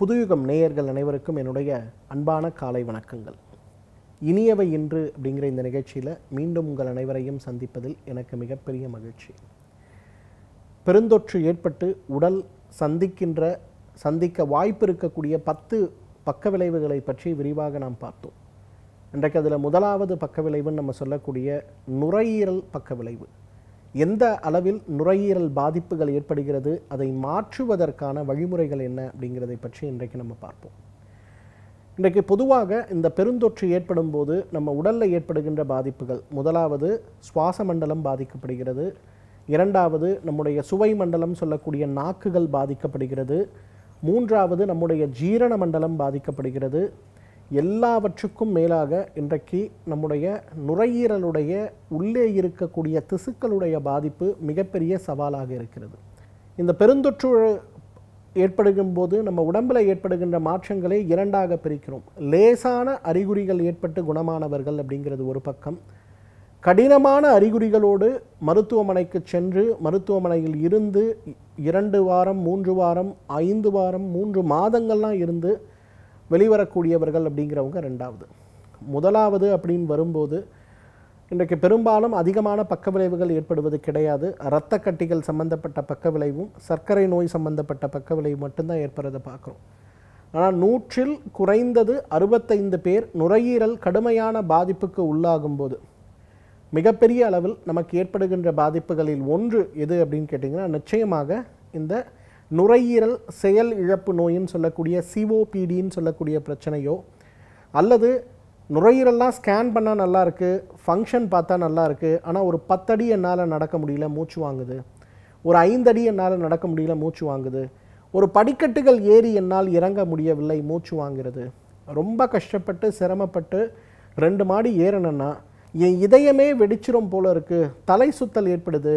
புதுயுகம் நேயர்கள் அனைவருக்கும் என்னுடைய அன்பான காலை வணக்கங்கள் இனியவை இன்று அப்படிங்கிற இந்த நிகழ்ச்சியில் மீண்டும் உங்கள் அனைவரையும் சந்திப்பதில் எனக்கு மிகப்பெரிய மகிழ்ச்சி பெருந்தொற்று ஏற்பட்டு உடல் சந்திக்கின்ற சந்திக்க வாய்ப்பு இருக்கக்கூடிய பத்து பக்க விளைவுகளை பற்றி விரிவாக நாம் பார்த்தோம் இன்றைக்கு அதில் முதலாவது பக்க விளைவுன்னு நம்ம சொல்லக்கூடிய நுரையீரல் பக்க விளைவு எந்த அளவில் நுரையீரல் பாதிப்புகள் ஏற்படுகிறது அதை மாற்றுவதற்கான வழிமுறைகள் என்ன அப்படிங்கிறதை பற்றி இன்றைக்கு நம்ம பார்ப்போம் இன்றைக்கு பொதுவாக இந்த பெருந்தொற்று ஏற்படும் போது நம்ம உடலில் ஏற்படுகின்ற பாதிப்புகள் முதலாவது சுவாச மண்டலம் பாதிக்கப்படுகிறது இரண்டாவது நம்முடைய சுவை மண்டலம் சொல்லக்கூடிய நாக்குகள் பாதிக்கப்படுகிறது மூன்றாவது நம்முடைய ஜீரண மண்டலம் பாதிக்கப்படுகிறது எல்லாவற்றுக்கும் மேலாக இன்றைக்கு நம்முடைய நுரையீரலுடைய உள்ளே இருக்கக்கூடிய திசுக்களுடைய பாதிப்பு மிகப்பெரிய சவாலாக இருக்கிறது இந்த பெருந்தொற்று ஏற்படுகும் போது நம்ம உடம்பில் ஏற்படுகின்ற மாற்றங்களை இரண்டாக பிரிக்கிறோம் லேசான அறிகுறிகள் ஏற்பட்டு குணமானவர்கள் அப்படிங்கிறது ஒரு பக்கம் கடினமான அறிகுறிகளோடு மருத்துவமனைக்கு சென்று மருத்துவமனையில் இருந்து இரண்டு வாரம் மூன்று வாரம் ஐந்து வாரம் மூன்று மாதங்கள்லாம் இருந்து வெளிவரக்கூடியவர்கள் அப்படிங்கிறவங்க ரெண்டாவது முதலாவது அப்படின்னு வரும்போது இன்றைக்கு பெரும்பாலும் அதிகமான பக்க விளைவுகள் ஏற்படுவது கிடையாது இரத்த கட்டிகள் சம்பந்தப்பட்ட பக்க விளைவும் சர்க்கரை நோய் சம்பந்தப்பட்ட பக்க விளைவு மட்டும்தான் ஏற்படுறதை பார்க்குறோம் ஆனால் நூற்றில் குறைந்தது அறுபத்தைந்து பேர் நுரையீரல் கடுமையான பாதிப்புக்கு உள்ளாகும்போது மிகப்பெரிய அளவில் நமக்கு ஏற்படுகின்ற பாதிப்புகளில் ஒன்று எது அப்படின்னு கேட்டிங்கன்னா நிச்சயமாக இந்த நுரையீரல் செயல் இழப்பு நோயின்னு சொல்லக்கூடிய சிஓபிடின்னு சொல்லக்கூடிய பிரச்சனையோ அல்லது நுரையீரல்லாம் ஸ்கேன் பண்ணால் நல்லா இருக்குது ஃபங்க்ஷன் பார்த்தா நல்லா இருக்குது ஆனால் ஒரு பத்தடி என்னால் நடக்க முடியல மூச்சு வாங்குது ஒரு ஐந்தடி என்னால் நடக்க முடியல மூச்சு வாங்குது ஒரு படிக்கட்டுகள் ஏறி என்னால் இறங்க முடியவில்லை மூச்சு வாங்கிறது ரொம்ப கஷ்டப்பட்டு சிரமப்பட்டு ரெண்டு மாடி ஏறணுன்னா என் இதயமே வெடிச்சிரும் போல இருக்குது தலை சுத்தல் ஏற்படுது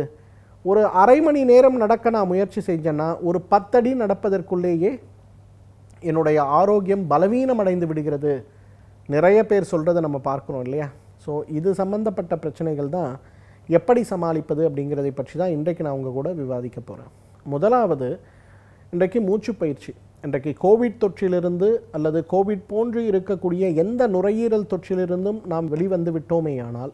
ஒரு அரை மணி நேரம் நடக்க நான் முயற்சி செஞ்சேன்னா ஒரு பத்தடி நடப்பதற்குள்ளேயே என்னுடைய ஆரோக்கியம் பலவீனம் அடைந்து விடுகிறது நிறைய பேர் சொல்கிறத நம்ம பார்க்குறோம் இல்லையா ஸோ இது சம்மந்தப்பட்ட பிரச்சனைகள் தான் எப்படி சமாளிப்பது அப்படிங்கிறதை பற்றி தான் இன்றைக்கு நான் உங்கள் கூட விவாதிக்க போகிறேன் முதலாவது இன்றைக்கு மூச்சு பயிற்சி இன்றைக்கு கோவிட் தொற்றிலிருந்து அல்லது கோவிட் போன்று இருக்கக்கூடிய எந்த நுரையீரல் தொற்றிலிருந்தும் நாம் வெளிவந்து விட்டோமேயானால் ஆனால்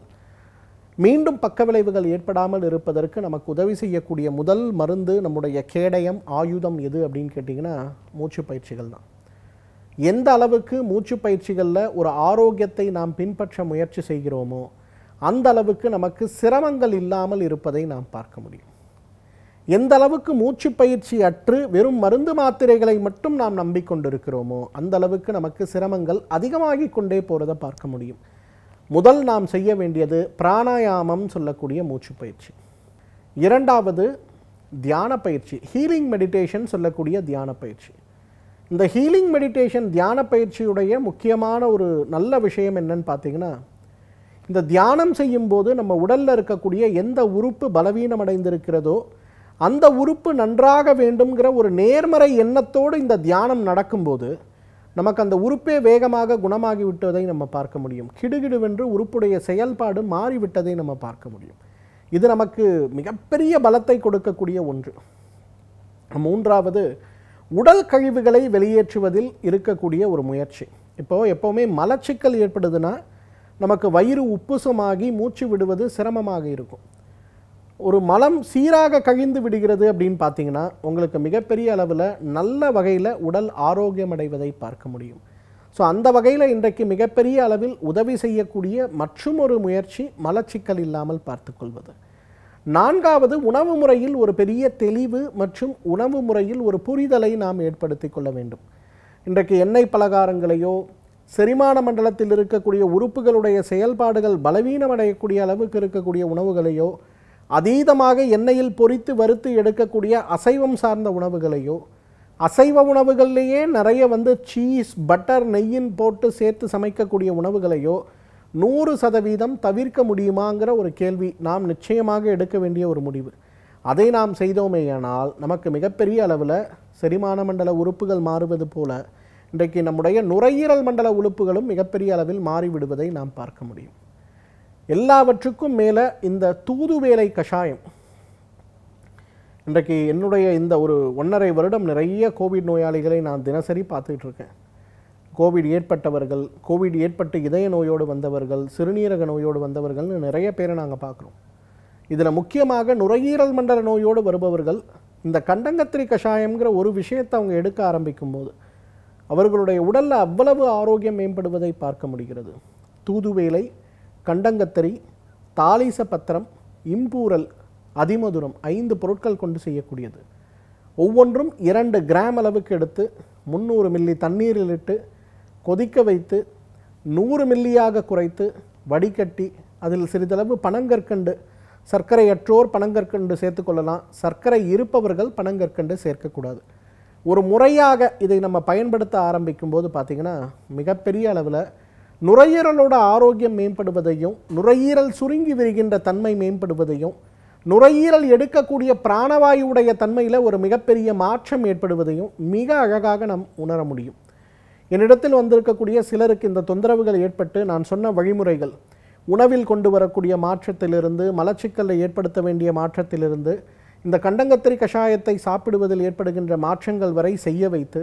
மீண்டும் பக்க விளைவுகள் ஏற்படாமல் இருப்பதற்கு நமக்கு உதவி செய்யக்கூடிய முதல் மருந்து நம்முடைய கேடயம் ஆயுதம் எது அப்படின்னு கேட்டிங்கன்னா மூச்சு பயிற்சிகள் தான் எந்த அளவுக்கு மூச்சு பயிற்சிகளில் ஒரு ஆரோக்கியத்தை நாம் பின்பற்ற முயற்சி செய்கிறோமோ அந்த அளவுக்கு நமக்கு சிரமங்கள் இல்லாமல் இருப்பதை நாம் பார்க்க முடியும் எந்த அளவுக்கு மூச்சு பயிற்சி அற்று வெறும் மருந்து மாத்திரைகளை மட்டும் நாம் நம்பிக்கொண்டிருக்கிறோமோ அந்த அளவுக்கு நமக்கு சிரமங்கள் அதிகமாகிக் கொண்டே போகிறத பார்க்க முடியும் முதல் நாம் செய்ய வேண்டியது பிராணாயாமம் சொல்லக்கூடிய மூச்சு பயிற்சி இரண்டாவது தியான பயிற்சி ஹீலிங் மெடிடேஷன் சொல்லக்கூடிய தியான பயிற்சி இந்த ஹீலிங் மெடிடேஷன் தியான பயிற்சியுடைய முக்கியமான ஒரு நல்ல விஷயம் என்னன்னு பார்த்தீங்கன்னா இந்த தியானம் செய்யும்போது நம்ம உடலில் இருக்கக்கூடிய எந்த உறுப்பு பலவீனமடைந்திருக்கிறதோ அந்த உறுப்பு நன்றாக வேண்டுங்கிற ஒரு நேர்மறை எண்ணத்தோடு இந்த தியானம் நடக்கும்போது நமக்கு அந்த உறுப்பே வேகமாக குணமாகி விட்டதை நம்ம பார்க்க முடியும் கிடுகிடுவென்று உறுப்புடைய செயல்பாடு மாறிவிட்டதை நம்ம பார்க்க முடியும் இது நமக்கு மிகப்பெரிய பலத்தை கொடுக்கக்கூடிய ஒன்று மூன்றாவது உடல் கழிவுகளை வெளியேற்றுவதில் இருக்கக்கூடிய ஒரு முயற்சி இப்போது எப்போவுமே மலச்சிக்கல் ஏற்படுதுன்னா நமக்கு வயிறு உப்புசமாகி மூச்சு விடுவது சிரமமாக இருக்கும் ஒரு மலம் சீராக கழிந்து விடுகிறது அப்படின்னு பார்த்தீங்கன்னா உங்களுக்கு மிகப்பெரிய அளவில் நல்ல வகையில் உடல் ஆரோக்கியம் அடைவதை பார்க்க முடியும் ஸோ அந்த வகையில் இன்றைக்கு மிகப்பெரிய அளவில் உதவி செய்யக்கூடிய மற்றும் ஒரு முயற்சி மலச்சிக்கல் இல்லாமல் பார்த்துக்கொள்வது நான்காவது உணவு முறையில் ஒரு பெரிய தெளிவு மற்றும் உணவு முறையில் ஒரு புரிதலை நாம் ஏற்படுத்தி கொள்ள வேண்டும் இன்றைக்கு எண்ணெய் பலகாரங்களையோ செரிமான மண்டலத்தில் இருக்கக்கூடிய உறுப்புகளுடைய செயல்பாடுகள் பலவீனமடையக்கூடிய அளவுக்கு இருக்கக்கூடிய உணவுகளையோ அதீதமாக எண்ணெயில் பொறித்து வறுத்து எடுக்கக்கூடிய அசைவம் சார்ந்த உணவுகளையோ அசைவ உணவுகள்லேயே நிறைய வந்து சீஸ் பட்டர் நெய்யின் போட்டு சேர்த்து சமைக்கக்கூடிய உணவுகளையோ நூறு சதவீதம் தவிர்க்க முடியுமாங்கிற ஒரு கேள்வி நாம் நிச்சயமாக எடுக்க வேண்டிய ஒரு முடிவு அதை நாம் செய்தோமேயானால் நமக்கு மிகப்பெரிய அளவில் செரிமான மண்டல உறுப்புகள் மாறுவது போல இன்றைக்கு நம்முடைய நுரையீரல் மண்டல உறுப்புகளும் மிகப்பெரிய அளவில் மாறிவிடுவதை நாம் பார்க்க முடியும் எல்லாவற்றுக்கும் மேலே இந்த தூதுவேலை கஷாயம் இன்றைக்கு என்னுடைய இந்த ஒரு ஒன்றரை வருடம் நிறைய கோவிட் நோயாளிகளை நான் தினசரி பார்த்துட்ருக்கேன் இருக்கேன் கோவிட் ஏற்பட்டவர்கள் கோவிட் ஏற்பட்டு இதய நோயோடு வந்தவர்கள் சிறுநீரக நோயோடு வந்தவர்கள்னு நிறைய பேரை நாங்கள் பார்க்குறோம் இதில் முக்கியமாக நுரையீரல் மண்டல நோயோடு வருபவர்கள் இந்த கண்டங்கத்திரி கஷாயங்கிற ஒரு விஷயத்தை அவங்க எடுக்க ஆரம்பிக்கும் போது அவர்களுடைய உடலில் அவ்வளவு ஆரோக்கியம் மேம்படுவதை பார்க்க முடிகிறது தூதுவேலை கண்டங்கத்தரி தாலீச பத்திரம் இம்பூரல் அதிமதுரம் ஐந்து பொருட்கள் கொண்டு செய்யக்கூடியது ஒவ்வொன்றும் இரண்டு கிராம் அளவுக்கு எடுத்து முந்நூறு மில்லி தண்ணீரில் இட்டு கொதிக்க வைத்து நூறு மில்லியாக குறைத்து வடிகட்டி அதில் சிறிதளவு பனங்கற்கண்டு சர்க்கரையற்றோர் பனங்கற்கண்டு சேர்த்துக்கொள்ளலாம் சர்க்கரை இருப்பவர்கள் பனங்கற்கண்டு சேர்க்கக்கூடாது ஒரு முறையாக இதை நம்ம பயன்படுத்த ஆரம்பிக்கும் போது பார்த்திங்கன்னா மிகப்பெரிய அளவில் நுரையீரலோட ஆரோக்கியம் மேம்படுவதையும் நுரையீரல் சுருங்கி விரிகின்ற தன்மை மேம்படுவதையும் நுரையீரல் எடுக்கக்கூடிய பிராணவாயுடைய தன்மையில் ஒரு மிகப்பெரிய மாற்றம் ஏற்படுவதையும் மிக அழகாக நாம் உணர முடியும் என்னிடத்தில் வந்திருக்கக்கூடிய சிலருக்கு இந்த தொந்தரவுகள் ஏற்பட்டு நான் சொன்ன வழிமுறைகள் உணவில் கொண்டு வரக்கூடிய மாற்றத்திலிருந்து மலச்சிக்கலை ஏற்படுத்த வேண்டிய மாற்றத்திலிருந்து இந்த கண்டங்கத்திரி கஷாயத்தை சாப்பிடுவதில் ஏற்படுகின்ற மாற்றங்கள் வரை செய்ய வைத்து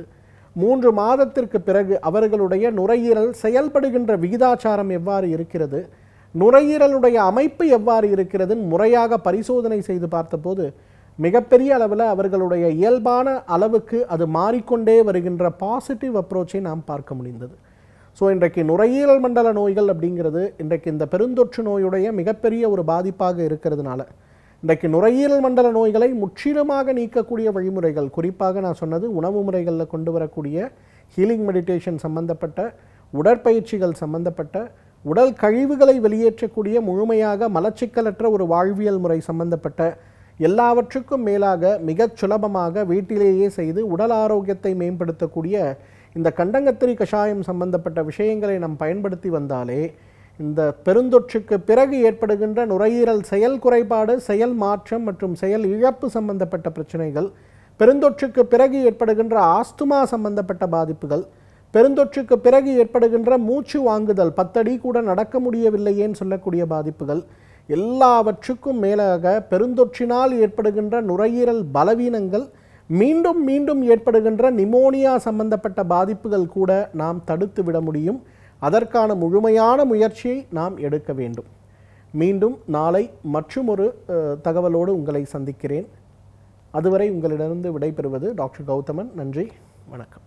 மூன்று மாதத்திற்கு பிறகு அவர்களுடைய நுரையீரல் செயல்படுகின்ற விகிதாச்சாரம் எவ்வாறு இருக்கிறது நுரையீரலுடைய அமைப்பு எவ்வாறு இருக்கிறது முறையாக பரிசோதனை செய்து பார்த்தபோது மிகப்பெரிய அளவில் அவர்களுடைய இயல்பான அளவுக்கு அது மாறிக்கொண்டே வருகின்ற பாசிட்டிவ் அப்ரோச்சை நாம் பார்க்க முடிந்தது ஸோ இன்றைக்கு நுரையீரல் மண்டல நோய்கள் அப்படிங்கிறது இன்றைக்கு இந்த பெருந்தொற்று நோயுடைய மிகப்பெரிய ஒரு பாதிப்பாக இருக்கிறதுனால இன்றைக்கு நுரையீரல் மண்டல நோய்களை முற்றிலுமாக நீக்கக்கூடிய வழிமுறைகள் குறிப்பாக நான் சொன்னது உணவு முறைகளில் கொண்டு வரக்கூடிய ஹீலிங் மெடிடேஷன் சம்பந்தப்பட்ட உடற்பயிற்சிகள் சம்பந்தப்பட்ட உடல் கழிவுகளை வெளியேற்றக்கூடிய முழுமையாக மலச்சிக்கலற்ற ஒரு வாழ்வியல் முறை சம்பந்தப்பட்ட எல்லாவற்றுக்கும் மேலாக மிகச் சுலபமாக வீட்டிலேயே செய்து உடல் ஆரோக்கியத்தை மேம்படுத்தக்கூடிய இந்த கண்டங்கத்திரி கஷாயம் சம்பந்தப்பட்ட விஷயங்களை நாம் பயன்படுத்தி வந்தாலே இந்த பெருந்தொற்றுக்கு பிறகு ஏற்படுகின்ற நுரையீரல் செயல் குறைபாடு செயல் மாற்றம் மற்றும் செயல் இழப்பு சம்பந்தப்பட்ட பிரச்சனைகள் பெருந்தொற்றுக்கு பிறகு ஏற்படுகின்ற ஆஸ்துமா சம்பந்தப்பட்ட பாதிப்புகள் பெருந்தொற்றுக்கு பிறகு ஏற்படுகின்ற மூச்சு வாங்குதல் பத்தடி கூட நடக்க முடியவில்லையேன்னு சொல்லக்கூடிய பாதிப்புகள் எல்லாவற்றுக்கும் மேலாக பெருந்தொற்றினால் ஏற்படுகின்ற நுரையீரல் பலவீனங்கள் மீண்டும் மீண்டும் ஏற்படுகின்ற நிமோனியா சம்பந்தப்பட்ட பாதிப்புகள் கூட நாம் தடுத்து விட முடியும் அதற்கான முழுமையான முயற்சியை நாம் எடுக்க வேண்டும் மீண்டும் நாளை மற்றுமொரு தகவலோடு உங்களை சந்திக்கிறேன் அதுவரை உங்களிடமிருந்து விடைபெறுவது டாக்டர் கௌதமன் நன்றி வணக்கம்